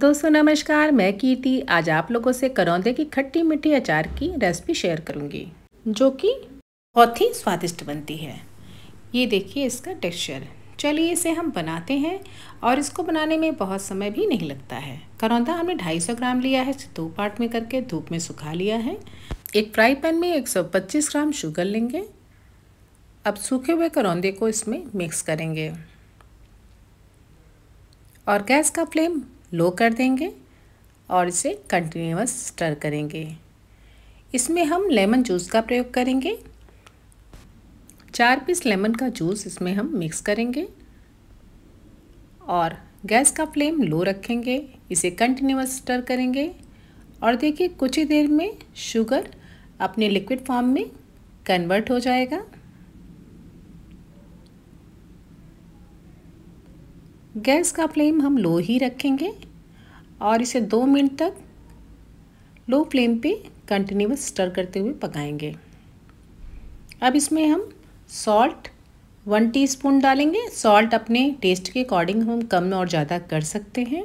दोस्तों नमस्कार मैं कीर्ति आज आप लोगों से करौंदे की खट्टी मीठी अचार की रेसिपी शेयर करूंगी जो कि बहुत ही स्वादिष्ट बनती है ये देखिए इसका टेक्सचर चलिए इसे हम बनाते हैं और इसको बनाने में बहुत समय भी नहीं लगता है करौंदा हमने 250 ग्राम लिया है दो पार्ट में करके धूप में सुखा लिया है एक फ्राई पैन में एक ग्राम शुगर लेंगे अब सूखे हुए करौंदे को इसमें मिक्स करेंगे और गैस का फ्लेम लो कर देंगे और इसे कंटिन्यूस स्टर करेंगे इसमें हम लेमन जूस का प्रयोग करेंगे चार पीस लेमन का जूस इसमें हम मिक्स करेंगे और गैस का फ्लेम लो रखेंगे इसे कंटिन्यूस स्टर करेंगे और देखिए कुछ ही देर में शुगर अपने लिक्विड फॉर्म में कन्वर्ट हो जाएगा गैस का फ्लेम हम लो ही रखेंगे और इसे दो मिनट तक लो फ्लेम पे कंटिन्यूस स्टर करते हुए पकाएंगे अब इसमें हम सॉल्ट वन टीस्पून डालेंगे सॉल्ट अपने टेस्ट के अकॉर्डिंग हम कम और ज़्यादा कर सकते हैं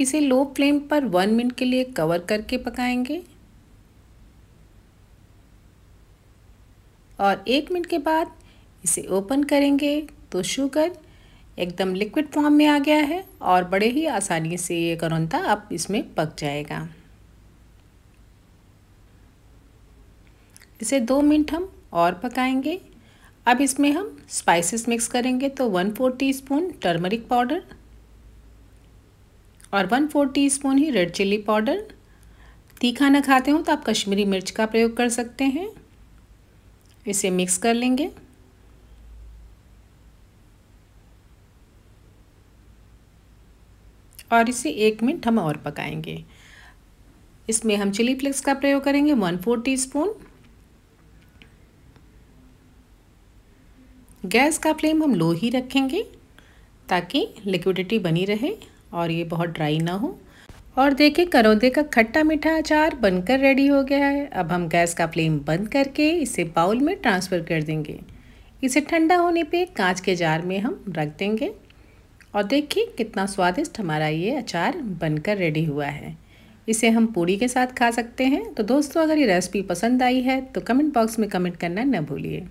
इसे लो फ्लेम पर वन मिनट के लिए कवर करके पकाएंगे और एक मिनट के बाद इसे ओपन करेंगे तो शुगर एकदम लिक्विड फॉर्म में आ गया है और बड़े ही आसानी से ये करौंदा अब इसमें पक जाएगा इसे दो मिनट हम और पकाएंगे अब इसमें हम स्पाइसेस मिक्स करेंगे तो one four teaspoon turmeric powder और वन फोर टी स्पून ही रेड चिल्ली पाउडर तीखा ना खाते हो तो आप कश्मीरी मिर्च का प्रयोग कर सकते हैं इसे मिक्स कर लेंगे और इसे एक मिनट हम और पकाएंगे इसमें हम चिली फ्लेक्स का प्रयोग करेंगे one four teaspoon gas का फ्लेम हम लो ही रखेंगे ताकि लिक्विडिटी बनी रहे और ये बहुत ड्राई ना हो और देखिए करौंदे का खट्टा मीठा अचार बनकर रेडी हो गया है अब हम गैस का फ्लेम बंद करके इसे बाउल में ट्रांसफ़र कर देंगे इसे ठंडा होने पे कांच के जार में हम रख देंगे और देखिए कितना स्वादिष्ट हमारा ये अचार बनकर रेडी हुआ है इसे हम पूड़ी के साथ खा सकते हैं तो दोस्तों अगर ये रेसिपी पसंद आई है तो कमेंट बॉक्स में कमेंट करना न भूलिए